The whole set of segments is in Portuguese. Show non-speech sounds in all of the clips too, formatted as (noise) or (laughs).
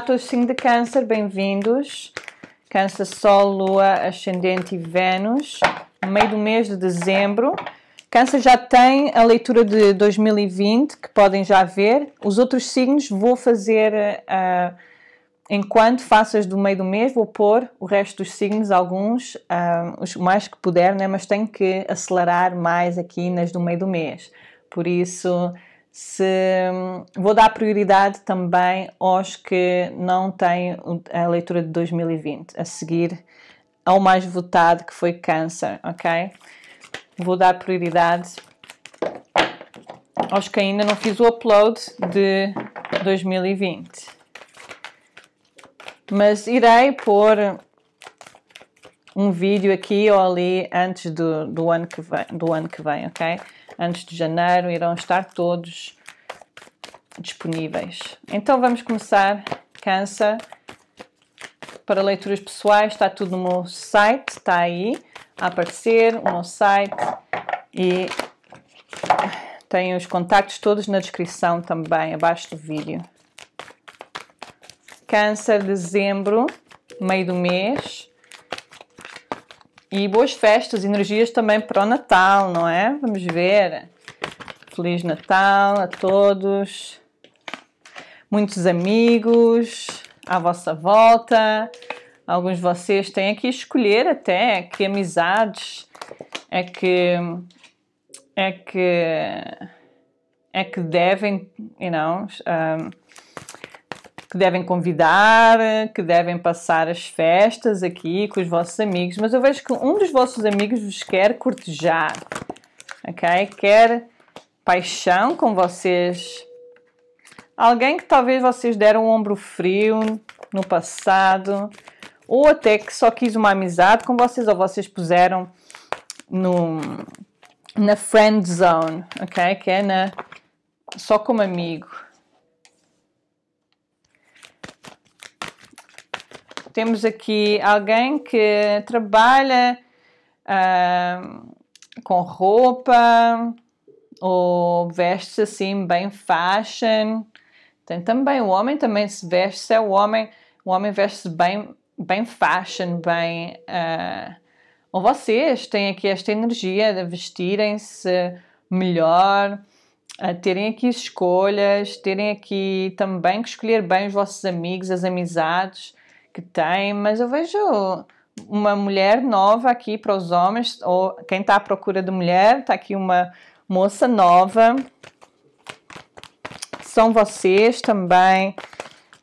todos signos de Câncer, bem-vindos. Câncer, Sol, Lua, Ascendente e Vênus. No meio do mês de dezembro. Câncer já tem a leitura de 2020, que podem já ver. Os outros signos vou fazer, uh, enquanto faças do meio do mês, vou pôr o resto dos signos, alguns, uh, os mais que puder, né? mas tenho que acelerar mais aqui nas do meio do mês. Por isso, se vou dar prioridade também aos que não têm a leitura de 2020, a seguir ao mais votado que foi câncer, ok? Vou dar prioridade aos que ainda não fiz o upload de 2020. Mas irei pôr um vídeo aqui ou ali antes do, do, ano que vem, do ano que vem, ok? Antes de janeiro irão estar todos disponíveis. Então vamos começar, Câncer. Para leituras pessoais está tudo no meu site, está aí a aparecer, o meu site e tem os contactos todos na descrição também, abaixo do vídeo. Câncer, dezembro, meio do mês, e boas festas, energias também para o Natal, não é? Vamos ver. Feliz Natal a todos. Muitos amigos à vossa volta. Alguns de vocês têm aqui escolher até é que amizades é que é que é que devem, you know, um, que devem convidar, que devem passar as festas aqui com os vossos amigos, mas eu vejo que um dos vossos amigos vos quer cortejar, ok? Quer paixão com vocês. Alguém que talvez vocês deram um ombro frio no passado, ou até que só quis uma amizade com vocês, ou vocês puseram no, na friend zone, ok? Que é na, só como amigo. temos aqui alguém que trabalha uh, com roupa ou veste assim bem fashion. Tem também o homem também se veste, se é o homem, o homem veste-se bem, bem fashion, bem. Uh, ah, ou vocês têm aqui esta energia de vestirem-se melhor, terem aqui escolhas, terem aqui também que escolher bem os vossos amigos, as amizades, que tem, mas eu vejo uma mulher nova aqui para os homens, ou quem está à procura de mulher, está aqui uma moça nova. São vocês também.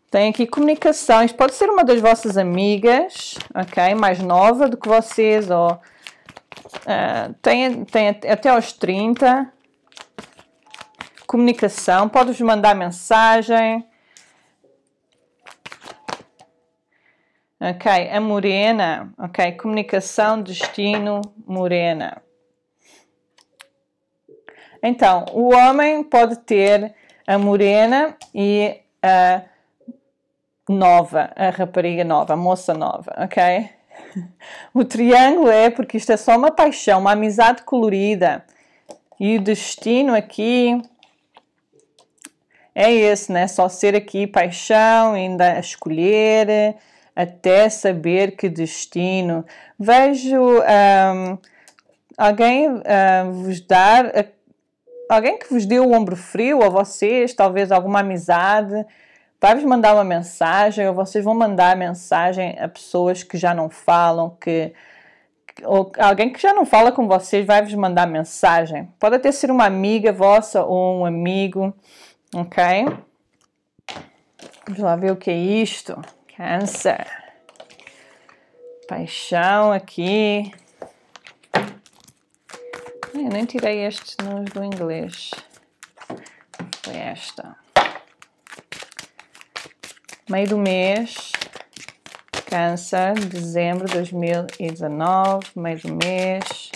Tem aqui comunicações, pode ser uma das vossas amigas, ok? Mais nova do que vocês, ou uh, tem, tem até aos 30. Comunicação, pode-vos mandar mensagem, ok? A morena, ok? Comunicação, destino, morena. Então, o homem pode ter a morena e a nova, a rapariga nova, a moça nova, ok? (laughs) O triângulo é porque isto é só uma paixão, uma amizade colorida. E o destino aqui é esse, né? Só ser aqui paixão, ainda a escolher, até saber que destino. Vejo um, alguém uh, vos dar, uh, alguém que vos deu o ombro frio a vocês, talvez alguma amizade, vai-vos mandar uma mensagem ou vocês vão mandar mensagem a pessoas que já não falam, que ou alguém que já não fala com vocês vai-vos mandar mensagem. Pode até ser uma amiga vossa ou um amigo, ok? Vamos lá ver o que é isto. Câncer. Paixão aqui. Eu nem tirei este nos do inglês. Foi esta. Meio do mês. Câncer, dezembro de 2019, meio do mês.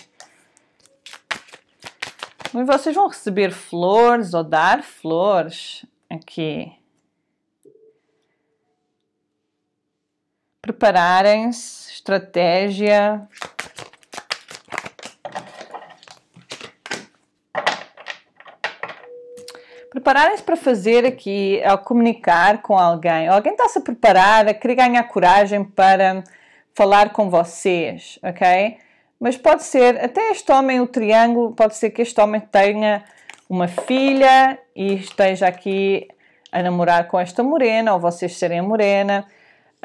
E vocês vão receber flores ou dar flores aqui. prepararem-se, estratégia. Prepararem-se para fazer aqui, ao comunicar com alguém. Alguém está-se a preparar, a querer ganhar coragem para falar com vocês, ok? Mas pode ser, até este homem, o triângulo, pode ser que este homem tenha uma filha e esteja aqui a namorar com esta morena, ou vocês serem a morena,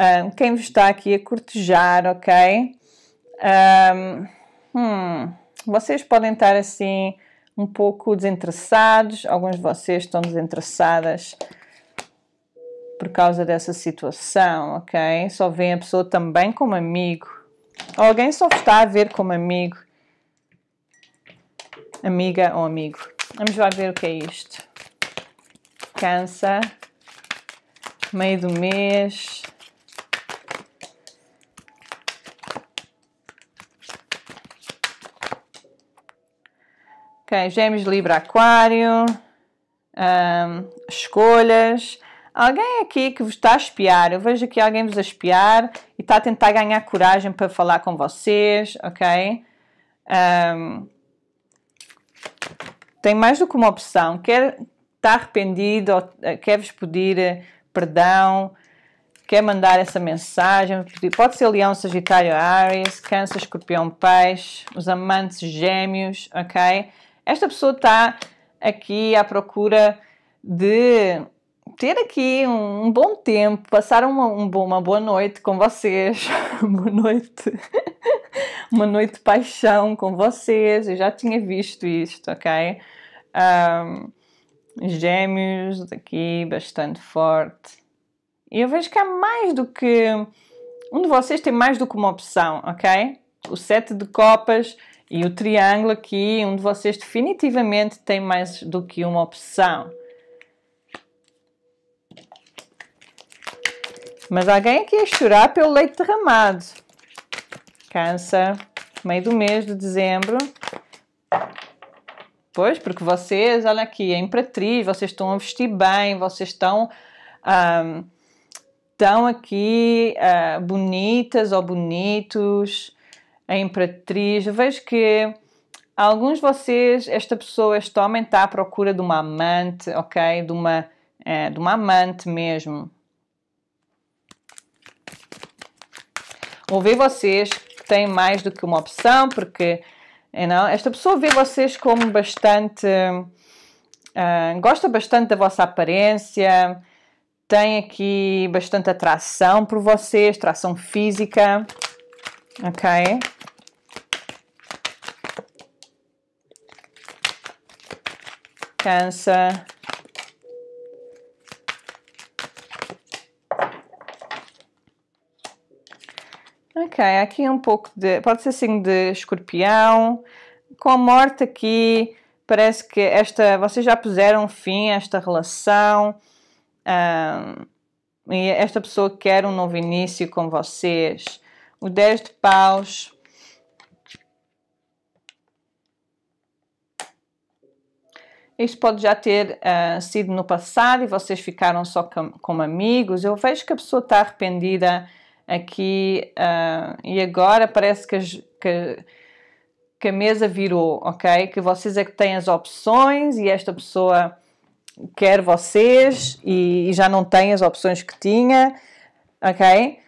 um, quem vos está aqui a cortejar, ok? Um, hum, vocês podem estar assim um pouco desinteressados, alguns de vocês estão desinteressadas por causa dessa situação, ok? Só vem a pessoa também como amigo. Alguém só está a ver como amigo. Amiga ou amigo. Vamos lá ver o que é isto. Cansa, Meio do mês. Ok, Gêmeos, Libra, Aquário, um, escolhas. Alguém aqui que vos está a espiar, eu vejo aqui alguém vos a espiar e está a tentar ganhar coragem para falar com vocês, ok? Um, tem mais do que uma opção. Quer estar arrependido, ou eh, quer vos pedir eh, perdão, quer mandar essa mensagem. Pode ser Leão, Sagitário, Aries, Câncer, Escorpião, Peixe, os amantes gêmeos, ok? Esta pessoa está aqui à procura de ter aqui um, um bom tempo, passar uma, um uma boa noite com vocês, boa (laughs) noite, (laughs) uma noite de paixão com vocês. Eu já tinha visto isto, ok? Um, gêmeos daqui bastante forte. E eu vejo que há mais do que. Um de vocês tem mais do que uma opção, ok? O sete de copas e o triângulo aqui, um de vocês definitivamente tem mais do que uma opção. Mas alguém aqui a chorar pelo leite derramado. cansa meio do mês de dezembro. Pois, porque vocês, olha aqui, a Imperatriz, vocês estão a vestir bem, vocês estão. Um, aqui uh, bonitas ou bonitos, a imperatriz. Eu vejo que alguns de vocês, esta pessoa, este homem está à procura de uma amante, ok? De uma, é, de uma amante mesmo. ver vocês que têm mais do que uma opção, porque you know, esta pessoa vê vocês como bastante. Uh, gosta bastante da vossa aparência, tem aqui bastante atração por vocês, atração física, ok? cansa. Ok, aqui um pouco de. Pode ser signo de escorpião. Com a morte aqui, parece que esta. Vocês já puseram fim a esta relação. Um, e esta pessoa quer um novo início com vocês. O 10 de paus. Isso pode já ter uh, sido no passado e vocês ficaram só com, como amigos. Eu vejo que a pessoa está arrependida aqui uh, e agora parece que, que, que, a mesa virou, ok? Que vocês é que têm as opções e esta pessoa quer vocês e, e já não tem as opções que tinha, ok?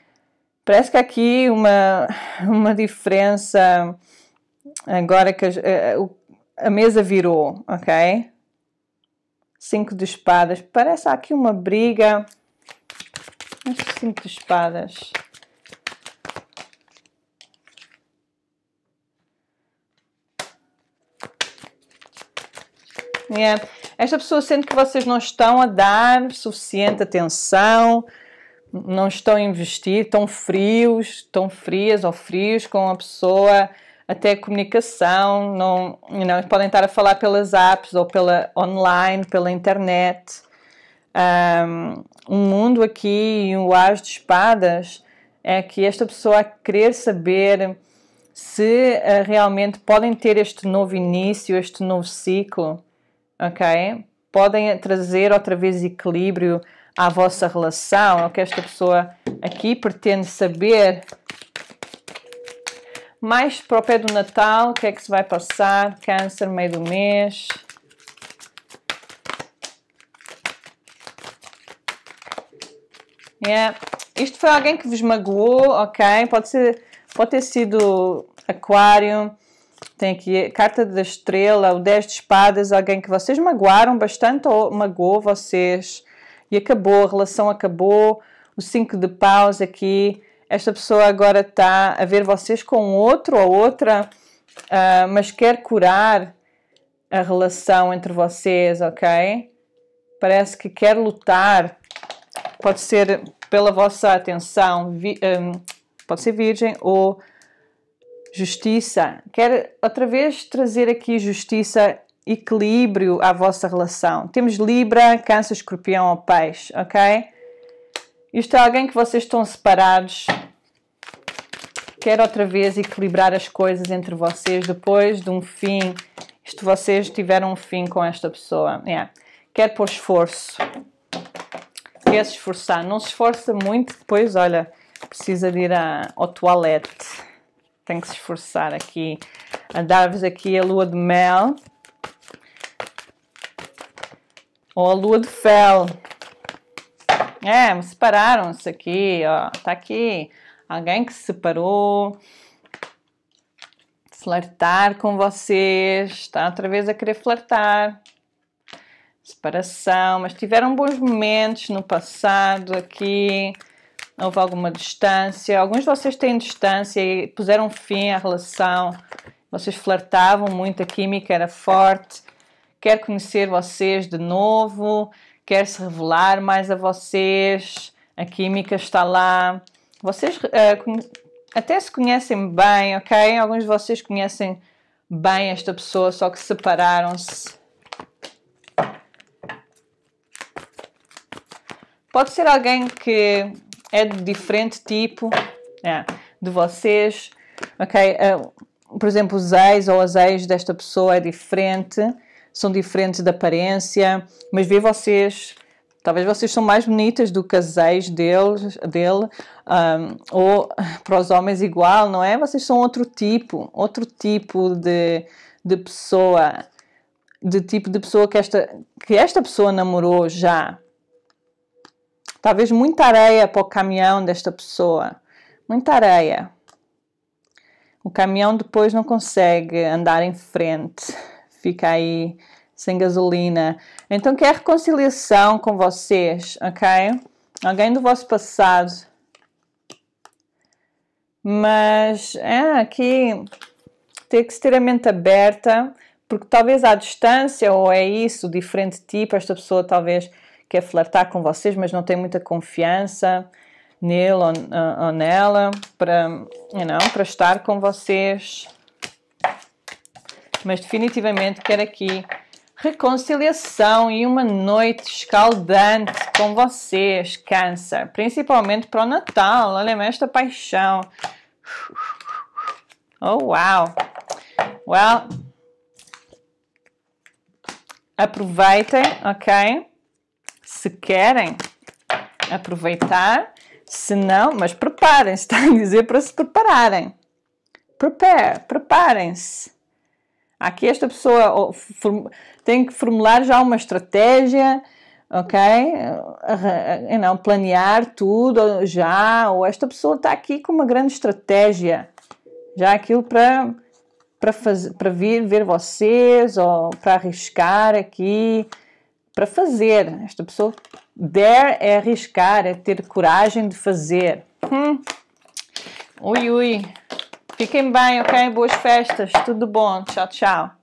Parece que há aqui uma, uma diferença agora que a, a, eh, a mesa virou, ok? Cinco de espadas. Parece aqui uma briga. Mas cinco de espadas. Yeah. Esta pessoa sente que vocês não estão a dar suficiente atenção, não estão a investir, estão frios, estão frias ou frios com a pessoa até comunicação, não, não podem estar a falar pelas apps ou pela online, pela internet. Um, um mundo aqui e um ar de espadas é que esta pessoa a querer saber se uh, realmente podem ter este novo início, este novo ciclo, ok? Podem trazer outra vez equilíbrio à vossa relação, é o que esta pessoa aqui pretende saber mais para o pé do Natal, o que é que se vai passar? Câncer, meio do mês. Yeah. Isto foi alguém que vos magoou, ok? Pode, ser, pode ter sido aquário, tem aqui carta da estrela, o 10 de espadas, alguém que vocês magoaram bastante ou magoou vocês e acabou, a relação acabou, o 5 de paus aqui, esta pessoa agora está a ver vocês com outro ou outra, uh, mas quer curar a relação entre vocês, ok? Parece que quer lutar, pode ser pela vossa atenção, vi, um, pode ser virgem ou justiça. Quer outra vez trazer aqui justiça, equilíbrio à vossa relação. Temos Libra, Câncer, Escorpião ou Peixe, ok? Isto é alguém que vocês estão separados. Quer outra vez equilibrar as coisas entre vocês depois de um fim. Isto vocês tiveram um fim com esta pessoa. Yeah. Quer por esforço. Quer se esforçar. Não se esforça muito, depois, olha, precisa de ir à ao toalete. Tem que se esforçar aqui. A dar-vos aqui a lua de mel. Ou a lua de fel. É, separaram-se aqui, ó. Tá aqui. Alguém que se separou. Flertar com vocês. Está outra vez a querer flertar. Separação. Mas tiveram bons momentos no passado aqui. Houve alguma distância. Alguns de vocês têm distância e puseram fim à relação. Vocês flertavam muito, a química era forte. Quero conhecer vocês de novo quer se revelar mais a vocês, a química está lá. Vocês uh, até se conhecem bem, ok? Alguns de vocês conhecem bem esta pessoa, só que separaram-se. Pode ser alguém que é de diferente tipo é, de vocês, ok? Uh, por exemplo, os ex ou as ex desta pessoa é diferente são diferentes de aparência, mas vê vocês, talvez vocês são mais bonitas do que as ex deles, dele, um, ou para os homens igual, não é? Vocês são outro tipo, outro tipo de, de pessoa, de tipo de pessoa que esta, que esta pessoa namorou já. Talvez muita areia para o caminhão desta pessoa, muita areia. O caminhão depois não consegue andar em frente fica aí sem gasolina. Então quer reconciliação com vocês, ok? Alguém do vosso passado. Mas é aqui tem que se ter a mente aberta, porque talvez à distância, ou é isso, diferente tipo, esta pessoa talvez quer flertar com vocês, mas não tem muita confiança nele ou, ou nela para, you know, para estar com vocês mas definitivamente quero aqui reconciliação e uma noite escaldante com vocês, Câncer, principalmente para o Natal. olha esta paixão. Oh, uau! Wow. Well, aproveitem, ok? Se querem aproveitar, se não, mas preparem-se, (laughs) está a dizer para se prepararem. Prepare, preparem-se. Aqui esta pessoa tem que formular já uma estratégia, ok? Eh, não, planear tudo já, ou esta pessoa está aqui com uma grande estratégia, já aquilo para para, fazer, para vir ver vocês ou para arriscar aqui, para fazer. Esta pessoa dare é arriscar, é ter coragem de fazer. Hum. Ui, ui. Fiquem bem, ok? Boas festas, tudo bom, tchau, tchau.